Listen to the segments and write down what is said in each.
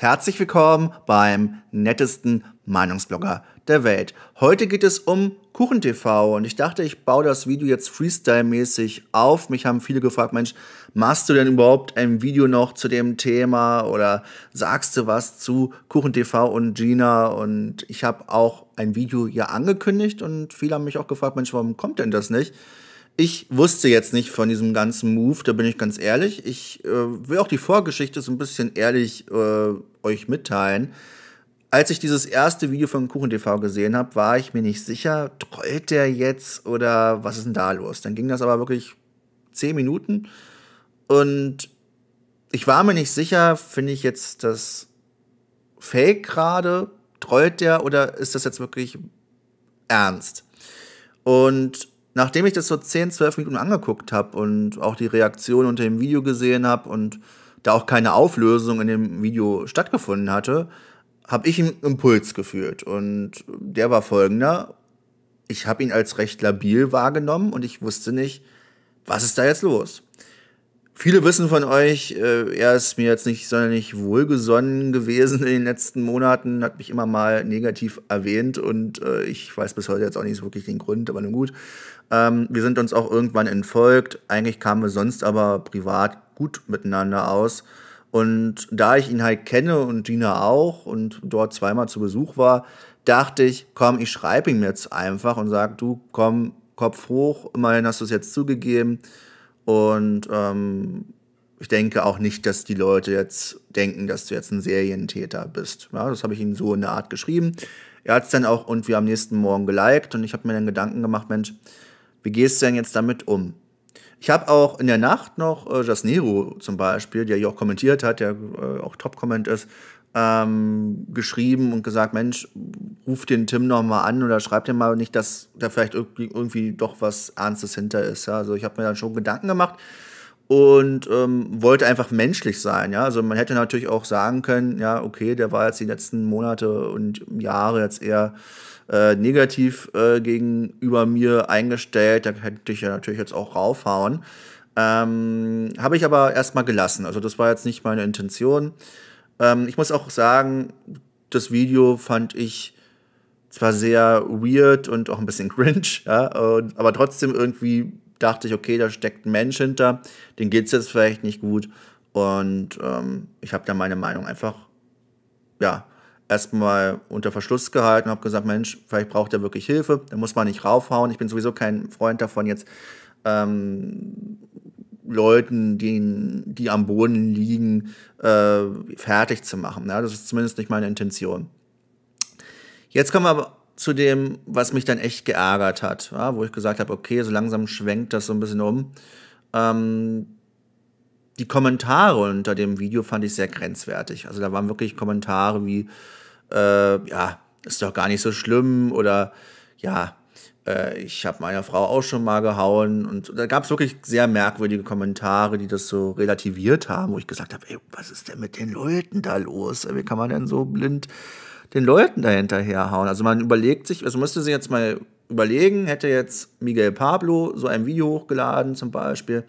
Herzlich willkommen beim nettesten Meinungsblogger der Welt. Heute geht es um KuchenTV und ich dachte, ich baue das Video jetzt Freestyle-mäßig auf. Mich haben viele gefragt, Mensch, machst du denn überhaupt ein Video noch zu dem Thema oder sagst du was zu KuchenTV und Gina? Und ich habe auch ein Video hier angekündigt und viele haben mich auch gefragt, Mensch, warum kommt denn das nicht? ich wusste jetzt nicht von diesem ganzen Move, da bin ich ganz ehrlich. Ich äh, will auch die Vorgeschichte so ein bisschen ehrlich äh, euch mitteilen. Als ich dieses erste Video von Kuchen TV gesehen habe, war ich mir nicht sicher, trollt der jetzt oder was ist denn da los? Dann ging das aber wirklich zehn Minuten und ich war mir nicht sicher, finde ich jetzt das Fake gerade, trollt der oder ist das jetzt wirklich ernst? Und nachdem ich das so 10, 12 Minuten angeguckt habe und auch die Reaktion unter dem Video gesehen habe und da auch keine Auflösung in dem Video stattgefunden hatte, habe ich einen Impuls geführt. Und der war folgender. Ich habe ihn als recht labil wahrgenommen und ich wusste nicht, was ist da jetzt los? Viele wissen von euch, äh, er ist mir jetzt nicht sonderlich wohlgesonnen gewesen in den letzten Monaten, hat mich immer mal negativ erwähnt und äh, ich weiß bis heute jetzt auch nicht so wirklich den Grund, aber nun gut. Ähm, wir sind uns auch irgendwann entfolgt. Eigentlich kamen wir sonst aber privat gut miteinander aus. Und da ich ihn halt kenne und Gina auch und dort zweimal zu Besuch war, dachte ich, komm, ich schreibe ihm jetzt einfach und sage, du komm, Kopf hoch, immerhin hast du es jetzt zugegeben. Und ähm, ich denke auch nicht, dass die Leute jetzt denken, dass du jetzt ein Serientäter bist. Ja, das habe ich ihm so in der Art geschrieben. Er hat es dann auch und wir am nächsten Morgen geliked und ich habe mir dann Gedanken gemacht, Mensch, wie gehst du denn jetzt damit um? Ich habe auch in der Nacht noch äh, Jasnero zum Beispiel, der hier auch kommentiert hat, der äh, auch Top-Comment ist, ähm, geschrieben und gesagt, Mensch, ruf den Tim noch mal an oder schreib den mal nicht, dass da vielleicht irgendwie, doch was Ernstes hinter ist. Ja? Also ich habe mir dann schon Gedanken gemacht, und ähm, wollte einfach menschlich sein. Ja? Also man hätte natürlich auch sagen können, ja, okay, der war jetzt die letzten Monate und Jahre jetzt eher äh, negativ äh, gegenüber mir eingestellt, da hätte ich ja natürlich jetzt auch raufhauen. Ähm, Habe ich aber erstmal gelassen. Also das war jetzt nicht meine Intention. Ähm, ich muss auch sagen, das Video fand ich zwar sehr weird und auch ein bisschen cringe, ja, aber trotzdem irgendwie dachte ich, okay, da steckt ein Mensch hinter, den geht es jetzt vielleicht nicht gut. Und ähm, ich habe da meine Meinung einfach, ja, erstmal unter Verschluss gehalten und habe gesagt, Mensch, vielleicht braucht er wirklich Hilfe, da muss man nicht raufhauen. Ich bin sowieso kein Freund davon, jetzt ähm, Leuten, die, die am Boden liegen, äh, fertig zu machen. Ja, ne? das ist zumindest nicht meine Intention. Jetzt kommen wir aber zu dem, was mich dann echt geärgert hat, ja, wo ich gesagt habe, okay, so langsam schwenkt das so ein bisschen um. Ähm, die Kommentare unter dem Video fand ich sehr grenzwertig. Also da waren wirklich Kommentare wie, äh, ja, ist doch gar nicht so schlimm oder ja, äh, ich habe meiner Frau auch schon mal gehauen. Und da gab es wirklich sehr merkwürdige Kommentare, die das so relativiert haben, wo ich gesagt habe, was ist denn mit den Leuten da los? Wie kann man denn so blind den Leuten dahinter herhauen. Also man überlegt sich, also müsste sich jetzt mal überlegen, hätte jetzt Miguel Pablo so ein Video hochgeladen zum Beispiel,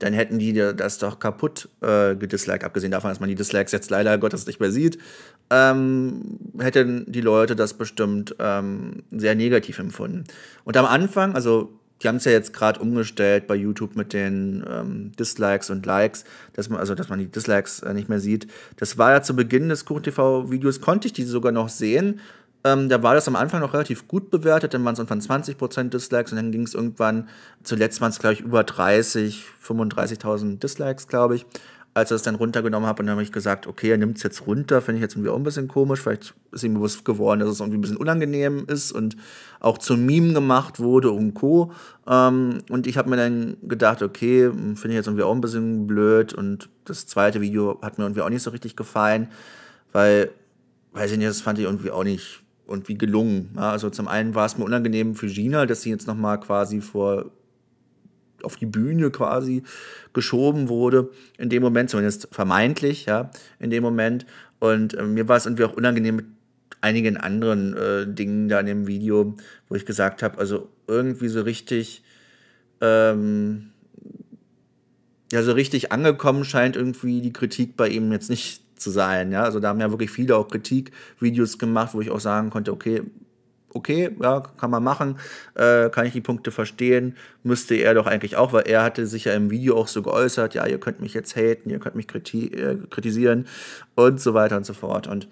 dann hätten die das doch kaputt äh, gedisliked, abgesehen davon, dass man die Dislikes jetzt leider Gottes nicht mehr sieht, ähm, hätten die Leute das bestimmt ähm, sehr negativ empfunden. Und am Anfang, also die haben es ja jetzt gerade umgestellt bei YouTube mit den ähm, Dislikes und Likes, dass man, also dass man die Dislikes äh, nicht mehr sieht. Das war ja zu Beginn des KuchenTV-Videos, konnte ich die sogar noch sehen. Ähm, da war das am Anfang noch relativ gut bewertet, dann waren es irgendwann 20% Dislikes und dann ging es irgendwann, zuletzt waren es, glaube ich, über 30, 35.000 Dislikes, glaube ich als er es dann runtergenommen hat. Und dann habe ich gesagt, okay, er nimmt es jetzt runter, finde ich jetzt irgendwie auch ein bisschen komisch. Vielleicht ist ihm bewusst geworden, dass es irgendwie ein bisschen unangenehm ist und auch zum Meme gemacht wurde und Co. Ähm, und ich habe mir dann gedacht, okay, hm, finde ich jetzt irgendwie auch ein bisschen blöd. Und das zweite Video hat mir irgendwie auch nicht so richtig gefallen, weil, weiß ich nicht, das fand ich irgendwie auch nicht irgendwie gelungen. also zum einen war es mir unangenehm für Gina, dass sie jetzt nochmal quasi vor auf die Bühne quasi geschoben wurde, in dem Moment, zumindest vermeintlich, ja, in dem Moment. Und äh, mir war es irgendwie auch unangenehm mit einigen anderen äh, Dingen da in dem Video, wo ich gesagt habe, also irgendwie so richtig, ähm, ja, so richtig angekommen scheint irgendwie die Kritik bei ihm jetzt nicht zu sein. Ja? Also da haben ja wirklich viele auch Kritikvideos gemacht, wo ich auch sagen konnte, okay, okay, ja, kann man machen, äh, kann ich die Punkte verstehen, müsste er doch eigentlich auch, weil er hatte sich ja im Video auch so geäußert, ja, ihr könnt mich jetzt haten, ihr könnt mich kriti äh, kritisieren und so weiter und so fort. Und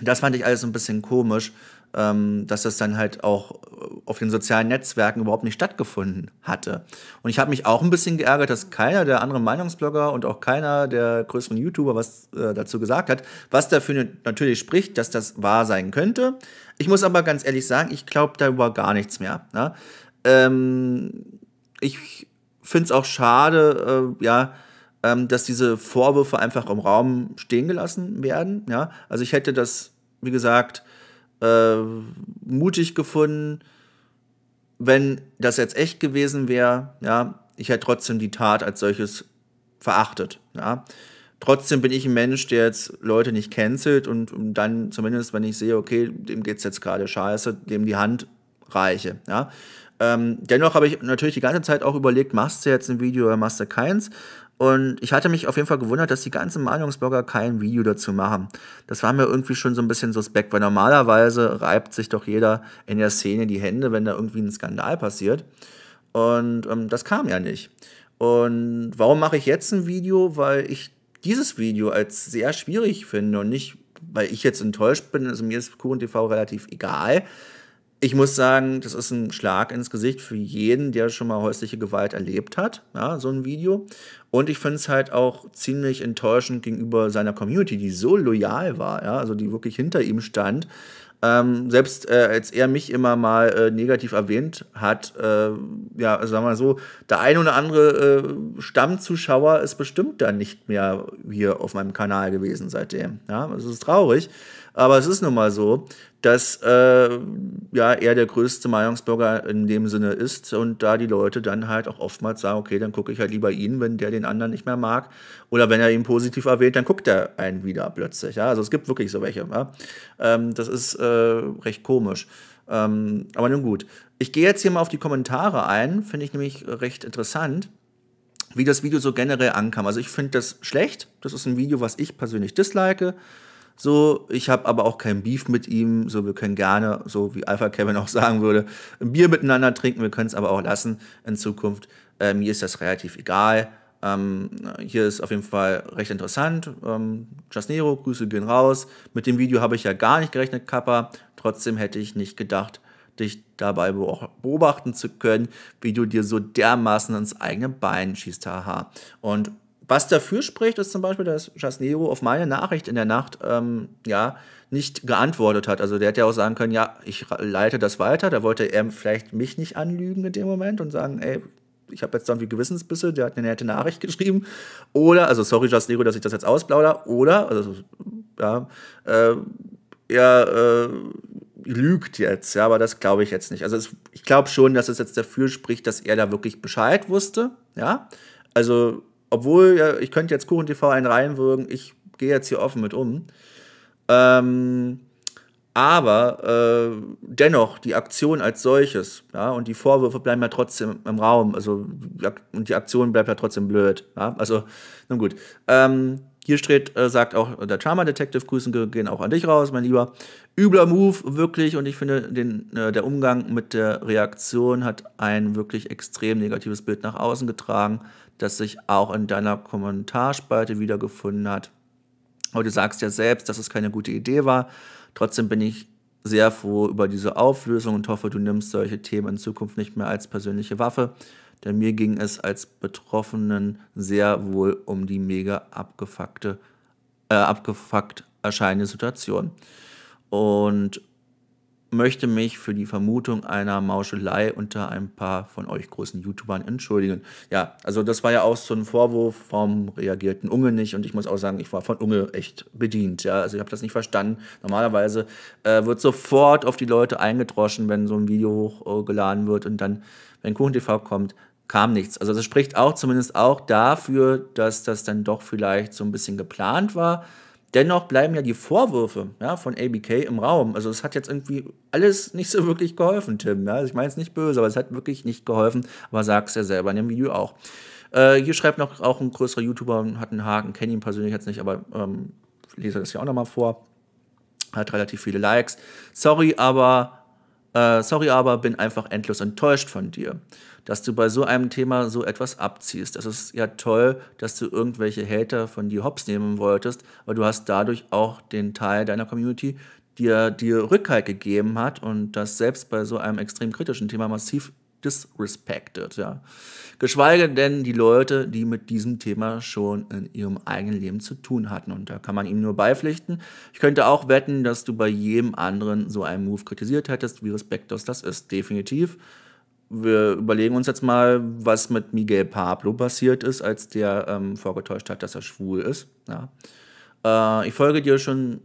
das fand ich alles ein bisschen komisch. Ähm, dass das dann halt auch äh, auf den sozialen Netzwerken überhaupt nicht stattgefunden hatte. Und ich habe mich auch ein bisschen geärgert, dass keiner der anderen Meinungsblogger und auch keiner der größeren YouTuber was äh, dazu gesagt hat, was dafür natürlich spricht, dass das wahr sein könnte. Ich muss aber ganz ehrlich sagen, ich glaube darüber gar nichts mehr. Ne? Ähm, ich finde es auch schade, äh, ja, ähm, dass diese Vorwürfe einfach im Raum stehen gelassen werden. Ja? Also ich hätte das, wie gesagt, äh, mutig gefunden. Wenn das jetzt echt gewesen wäre, ja, ich hätte trotzdem die Tat als solches verachtet. Ja. Trotzdem bin ich ein Mensch, der jetzt Leute nicht cancelt und, und dann zumindest, wenn ich sehe, okay, dem geht es jetzt gerade scheiße, dem die Hand reiche. Ja. Ähm, dennoch habe ich natürlich die ganze Zeit auch überlegt, machst du jetzt ein Video oder machst du keins? Und ich hatte mich auf jeden Fall gewundert, dass die ganzen Meinungsblogger kein Video dazu machen. Das war mir irgendwie schon so ein bisschen suspekt, weil normalerweise reibt sich doch jeder in der Szene die Hände, wenn da irgendwie ein Skandal passiert. Und ähm, das kam ja nicht. Und warum mache ich jetzt ein Video? Weil ich dieses Video als sehr schwierig finde und nicht, weil ich jetzt enttäuscht bin. Also mir ist KurenTV relativ egal ich muss sagen, das ist ein Schlag ins Gesicht für jeden, der schon mal häusliche Gewalt erlebt hat, ja, so ein Video. Und ich finde es halt auch ziemlich enttäuschend gegenüber seiner Community, die so loyal war, ja, also die wirklich hinter ihm stand. Ähm, selbst äh, als er mich immer mal äh, negativ erwähnt hat, äh, ja, also sagen wir mal so, der ein oder andere äh, Stammzuschauer ist bestimmt dann nicht mehr hier auf meinem Kanal gewesen seitdem. Ja, das also ist traurig. Aber es ist nun mal so, dass äh, ja, er der größte Meinungsbürger in dem Sinne ist und da die Leute dann halt auch oftmals sagen, okay, dann gucke ich halt lieber ihn, wenn der den anderen nicht mehr mag oder wenn er ihn positiv erwähnt, dann guckt er einen wieder plötzlich. Ja? Also es gibt wirklich so welche. Ja? Ähm, das ist äh, recht komisch. Ähm, aber nun gut. Ich gehe jetzt hier mal auf die Kommentare ein, finde ich nämlich recht interessant wie das Video so generell ankam. Also ich finde das schlecht. Das ist ein Video, was ich persönlich dislike. So, ich habe aber auch kein Beef mit ihm. So, wir können gerne, so wie Alpha Kevin auch sagen würde, ein Bier miteinander trinken. Wir können es aber auch lassen in Zukunft. Äh, mir ist das relativ egal. Ähm, hier ist auf jeden Fall recht interessant. Ähm, Jasnero, Grüße gehen raus. Mit dem Video habe ich ja gar nicht gerechnet, Kappa. Trotzdem hätte ich nicht gedacht, dich dabei beobachten zu können, wie du dir so dermaßen ins eigene Bein schießt, haha. Und was dafür spricht, ist zum Beispiel, dass Chasnero auf meine Nachricht in der Nacht ähm, ja, nicht geantwortet hat. Also der hätte ja auch sagen können, ja, ich leite das weiter. Da wollte er vielleicht mich nicht anlügen in dem Moment und sagen, ey, ich habe jetzt irgendwie Gewissensbisse, der hat eine nette Nachricht geschrieben. Oder, also sorry, Chasnero, dass ich das jetzt ausplaudere. Oder, also ja, äh, er äh, lügt jetzt, ja, aber das glaube ich jetzt nicht. Also es, ich glaube schon, dass es jetzt dafür spricht, dass er da wirklich Bescheid wusste, ja. Also obwohl ja, ich könnte jetzt Kuchen TV einen reinwürgen, ich gehe jetzt hier offen mit um. Ähm, aber äh, dennoch, die Aktion als solches, ja, und die Vorwürfe bleiben ja trotzdem im Raum, also und die Aktion bleibt ja trotzdem blöd. Ja? Also, nun gut. Ähm, hier steht, äh, sagt auch äh, der Charmer Detective, Grüßen gehen auch an dich raus, mein Lieber. Übler Move, wirklich. Und ich finde, den, äh, der Umgang mit der Reaktion hat ein wirklich extrem negatives Bild nach außen getragen, das sich auch in deiner Kommentarspalte wiedergefunden hat. Aber du sagst ja selbst, dass es keine gute Idee war. Trotzdem bin ich sehr froh über diese Auflösung und hoffe, du nimmst solche Themen in Zukunft nicht mehr als persönliche Waffe denn mir ging es als Betroffenen sehr wohl um die mega abgefuckte, äh, abgefuckt erscheinende Situation. Und möchte mich für die Vermutung einer Mauschelei unter ein paar von euch großen YouTubern entschuldigen. Ja, also das war ja auch so ein Vorwurf, vom reagierten Unge nicht? Und ich muss auch sagen, ich war von Unge echt bedient. Ja, also ich habe das nicht verstanden. Normalerweise äh, wird sofort auf die Leute eingedroschen, wenn so ein Video hochgeladen wird und dann, wenn KuchenTV kommt, kam nichts. Also das spricht auch zumindest auch dafür, dass das dann doch vielleicht so ein bisschen geplant war. Dennoch bleiben ja die Vorwürfe ja, von ABK im Raum. Also es hat jetzt irgendwie alles nicht so wirklich geholfen, Tim. Ja? ich meine es nicht böse, aber es hat wirklich nicht geholfen. Aber sag's ja selber in dem Video auch. Äh, hier schreibt noch auch ein größerer YouTuber, hat einen Haken, kenne ihn persönlich jetzt nicht, aber ähm, lese das hier auch nochmal vor. Hat relativ viele Likes. Sorry, aber äh, sorry, aber bin einfach endlos enttäuscht von dir, dass du bei so einem Thema so etwas abziehst. Es ist ja toll, dass du irgendwelche Hater von dir hops nehmen wolltest, aber du hast dadurch auch den Teil deiner Community, der dir Rückhalt gegeben hat und das selbst bei so einem extrem kritischen Thema massiv disrespected. Ja. Geschweige denn die Leute, die mit diesem Thema schon in ihrem eigenen Leben zu tun hatten. Und da kann man ihm nur beipflichten. Ich könnte auch wetten, dass du bei jedem anderen so einen Move kritisiert hättest, wie respektlos das ist. Definitiv. Wir überlegen uns jetzt mal, was mit Miguel Pablo passiert ist, als der ähm, vorgetäuscht hat, dass er schwul ist. Ja. Äh, ich folge dir schon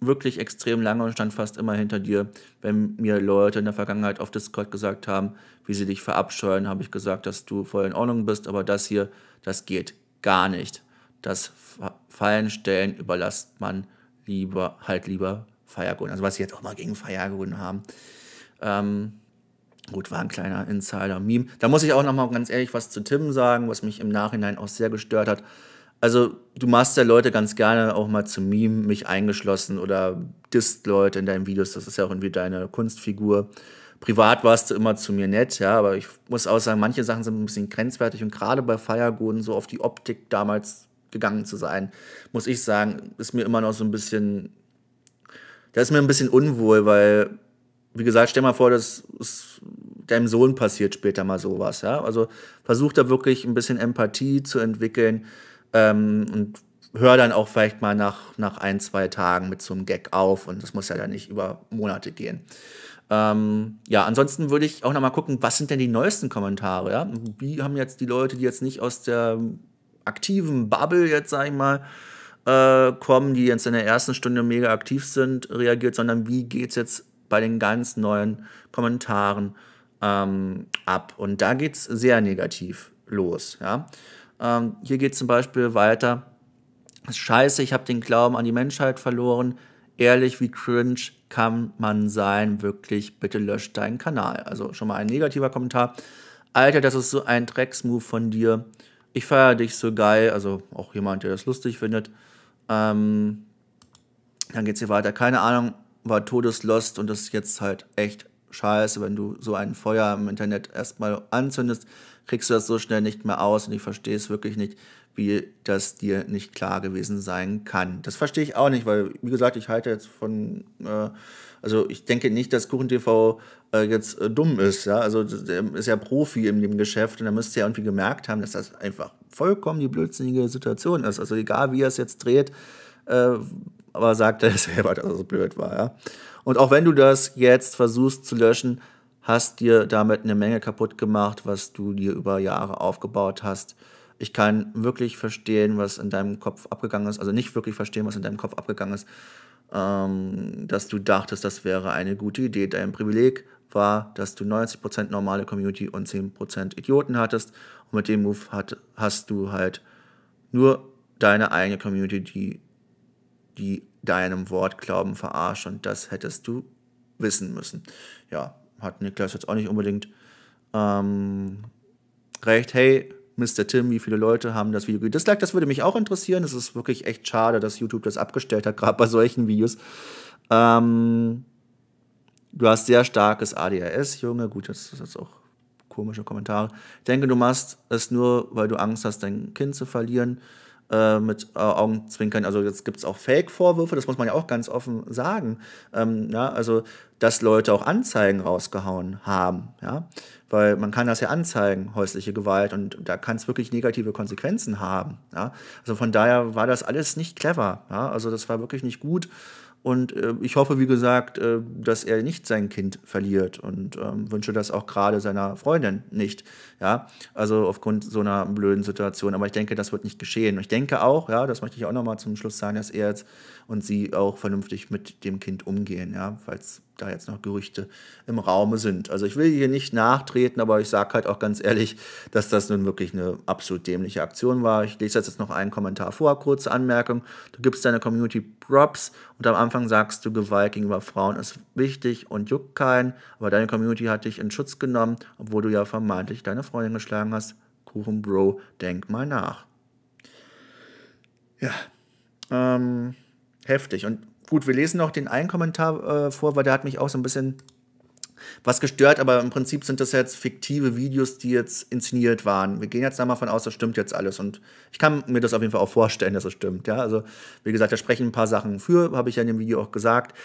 wirklich extrem lange und stand fast immer hinter dir. Wenn mir Leute in der Vergangenheit auf Discord gesagt haben, wie sie dich verabscheuen, habe ich gesagt, dass du voll in Ordnung bist, aber das hier, das geht gar nicht. Das Fallenstellen überlasst man lieber, halt lieber Feiergrund. Also was sie jetzt auch mal gegen Feiergrund haben. Ähm, gut, war ein kleiner Insider-Meme. Da muss ich auch noch mal ganz ehrlich was zu Tim sagen, was mich im Nachhinein auch sehr gestört hat also du machst ja Leute ganz gerne auch mal zu Meme, mich eingeschlossen oder disst Leute in deinen Videos, das ist ja auch irgendwie deine Kunstfigur. Privat warst du immer zu mir nett, ja, aber ich muss auch sagen, manche Sachen sind ein bisschen grenzwertig und gerade bei Feiergoden so auf die Optik damals gegangen zu sein, muss ich sagen, ist mir immer noch so ein bisschen, da ist mir ein bisschen unwohl, weil, wie gesagt, stell mal vor, dass es deinem Sohn passiert später mal sowas, ja. Also versuch da wirklich ein bisschen Empathie zu entwickeln ähm, und hör dann auch vielleicht mal nach, nach ein, zwei Tagen mit so einem Gag auf und das muss ja dann nicht über Monate gehen. Ähm, ja, ansonsten würde ich auch nochmal gucken, was sind denn die neuesten Kommentare, ja? Wie haben jetzt die Leute, die jetzt nicht aus der aktiven Bubble jetzt, sag ich mal, äh, kommen, die jetzt in der ersten Stunde mega aktiv sind, reagiert, sondern wie geht es jetzt bei den ganz neuen Kommentaren ähm, ab? Und da geht es sehr negativ los, ja. Ähm, hier geht zum Beispiel weiter. Scheiße, ich habe den Glauben an die Menschheit verloren. Ehrlich, wie cringe kann man sein? Wirklich, bitte lösch deinen Kanal. Also schon mal ein negativer Kommentar. Alter, das ist so ein Drecksmove von dir. Ich feiere dich so geil. Also auch jemand, der das lustig findet. Ähm, dann es hier weiter. Keine Ahnung, war todeslost und das ist jetzt halt echt scheiße, wenn du so ein Feuer im Internet erstmal anzündest kriegst du das so schnell nicht mehr aus und ich verstehe es wirklich nicht, wie das dir nicht klar gewesen sein kann. Das verstehe ich auch nicht, weil, wie gesagt, ich halte jetzt von, äh, also ich denke nicht, dass KuchenTV äh, jetzt äh, dumm ist, ja, also der ist ja Profi in dem Geschäft und er müsste ja irgendwie gemerkt haben, dass das einfach vollkommen die blödsinnige Situation ist. Also egal, wie er es jetzt dreht, äh, aber sagt er selber, dass es blöd war, ja. Und auch wenn du das jetzt versuchst zu löschen, hast dir damit eine Menge kaputt gemacht, was du dir über Jahre aufgebaut hast. Ich kann wirklich verstehen, was in deinem Kopf abgegangen ist, also nicht wirklich verstehen, was in deinem Kopf abgegangen ist, ähm, dass du dachtest, das wäre eine gute Idee. Dein Privileg war, dass du 90% normale Community und 10% Idioten hattest. Und mit dem Move hat, hast du halt nur deine eigene Community, die, die deinem Wort glauben, verarscht. Und das hättest du wissen müssen. Ja, hat Niklas jetzt auch nicht unbedingt ähm, recht, hey, Mr. Tim, wie viele Leute haben das Video gedisliked? Das würde mich auch interessieren. Es ist wirklich echt schade, dass YouTube das abgestellt hat, gerade bei solchen Videos. Ähm, du hast sehr starkes ADHS, Junge. Gut, das ist jetzt auch komische Kommentare. Ich denke, du machst es nur, weil du Angst hast, dein Kind zu verlieren äh, mit äh, Augenzwinkern. Also jetzt gibt es auch Fake-Vorwürfe, das muss man ja auch ganz offen sagen. Ähm, ja, also, dass Leute auch Anzeigen rausgehauen haben, ja. Weil man kann das ja anzeigen, häusliche Gewalt, und da kann es wirklich negative Konsequenzen haben. Ja? Also von daher war das alles nicht clever. Ja? Also das war wirklich nicht gut. Und äh, ich hoffe, wie gesagt, äh, dass er nicht sein Kind verliert und ähm, wünsche das auch gerade seiner Freundin nicht. Ja, also aufgrund so einer blöden Situation. Aber ich denke, das wird nicht geschehen. Und ich denke auch, ja, das möchte ich auch nochmal zum Schluss sagen, dass er jetzt und sie auch vernünftig mit dem Kind umgehen, ja, falls da jetzt noch Gerüchte im Raume sind. Also ich will hier nicht nachtreten, aber ich sage halt auch ganz ehrlich, dass das nun wirklich eine absolut dämliche Aktion war. Ich lese jetzt noch einen Kommentar vor, kurze Anmerkung. Du gibst deiner Community Props und am Anfang sagst du, Gewalt gegenüber Frauen ist wichtig und juckt keinen, aber deine Community hat dich in Schutz genommen, obwohl du ja vermeintlich deine Freundin geschlagen hast. Kuchen Bro, denk mal nach. Ja, ähm, heftig. Und Gut, wir lesen noch den einen Kommentar äh, vor, weil der hat mich auch so ein bisschen was gestört, aber im Prinzip sind das jetzt fiktive Videos, die jetzt inszeniert waren. Wir gehen jetzt da mal von aus, das stimmt jetzt alles. Und ich kann mir das auf jeden Fall auch vorstellen, dass es das stimmt. Ja? Also, wie gesagt, da sprechen ein paar Sachen für, habe ich ja in dem Video auch gesagt.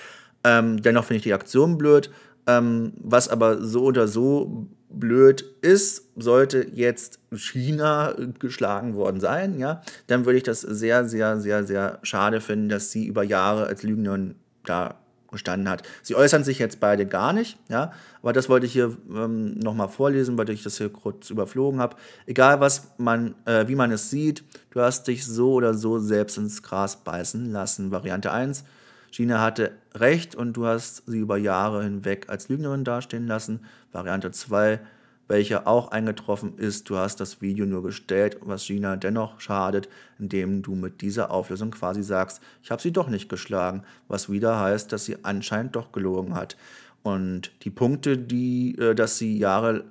Ähm, dennoch finde ich die Aktion blöd. Ähm, was aber so oder so blöd ist, sollte jetzt China geschlagen worden sein, ja, dann würde ich das sehr, sehr, sehr, sehr schade finden, dass sie über Jahre als Lügnerin da gestanden hat. Sie äußern sich jetzt beide gar nicht, ja, aber das wollte ich hier ähm, nochmal vorlesen, weil ich das hier kurz überflogen habe. Egal, was man, äh, wie man es sieht, du hast dich so oder so selbst ins Gras beißen lassen. Variante 1. Gina hatte recht und du hast sie über Jahre hinweg als Lügnerin dastehen lassen. Variante 2, welche auch eingetroffen ist, du hast das Video nur gestellt, was Gina dennoch schadet, indem du mit dieser Auflösung quasi sagst, ich habe sie doch nicht geschlagen, was wieder heißt, dass sie anscheinend doch gelogen hat. Und die Punkte, die, äh, dass sie Jahre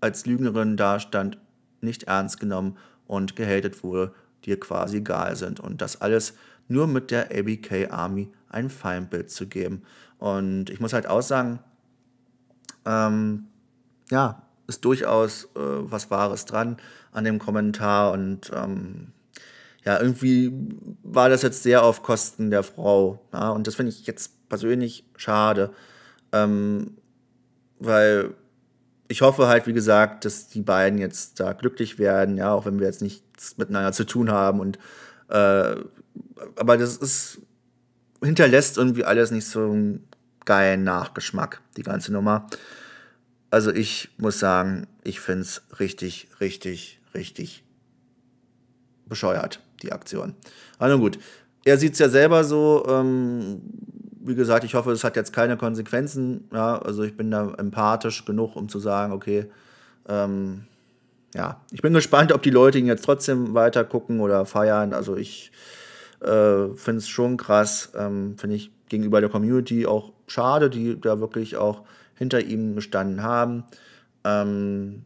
als Lügnerin dastand, nicht ernst genommen und gehatet wurde, dir quasi egal sind. Und das alles nur mit der ABK Army ein Feindbild zu geben. Und ich muss halt auch sagen, ähm, ja, ist durchaus äh, was Wahres dran an dem Kommentar und ähm, ja, irgendwie war das jetzt sehr auf Kosten der Frau. Ja? Und das finde ich jetzt persönlich schade, ähm, weil ich hoffe halt, wie gesagt, dass die beiden jetzt da glücklich werden, ja, auch wenn wir jetzt nichts miteinander zu tun haben und äh, aber das ist, hinterlässt irgendwie alles nicht so einen geilen Nachgeschmack, die ganze Nummer. Also ich muss sagen, ich finde es richtig, richtig, richtig bescheuert, die Aktion. Aber nun gut, er sieht es ja selber so. Ähm, wie gesagt, ich hoffe, es hat jetzt keine Konsequenzen. Ja, also ich bin da empathisch genug, um zu sagen, okay, ähm, ja, ich bin gespannt, ob die Leute ihn jetzt trotzdem weiter gucken oder feiern. Also ich äh, finde es schon krass, ähm, finde ich gegenüber der Community auch schade, die da wirklich auch hinter ihm gestanden haben. Ähm,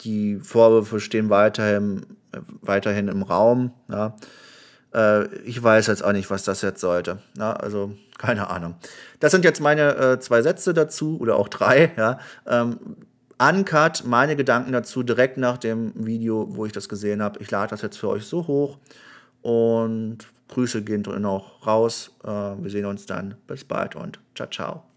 die Vorwürfe stehen weiterhin, weiterhin im Raum. Ja. Äh, ich weiß jetzt auch nicht, was das jetzt sollte. Ja, also keine Ahnung. Das sind jetzt meine äh, zwei Sätze dazu oder auch drei. Ja. Ähm, uncut meine Gedanken dazu direkt nach dem Video, wo ich das gesehen habe. Ich lade das jetzt für euch so hoch. Und Grüße gehen noch raus. Äh, wir sehen uns dann. Bis bald und ciao, ciao.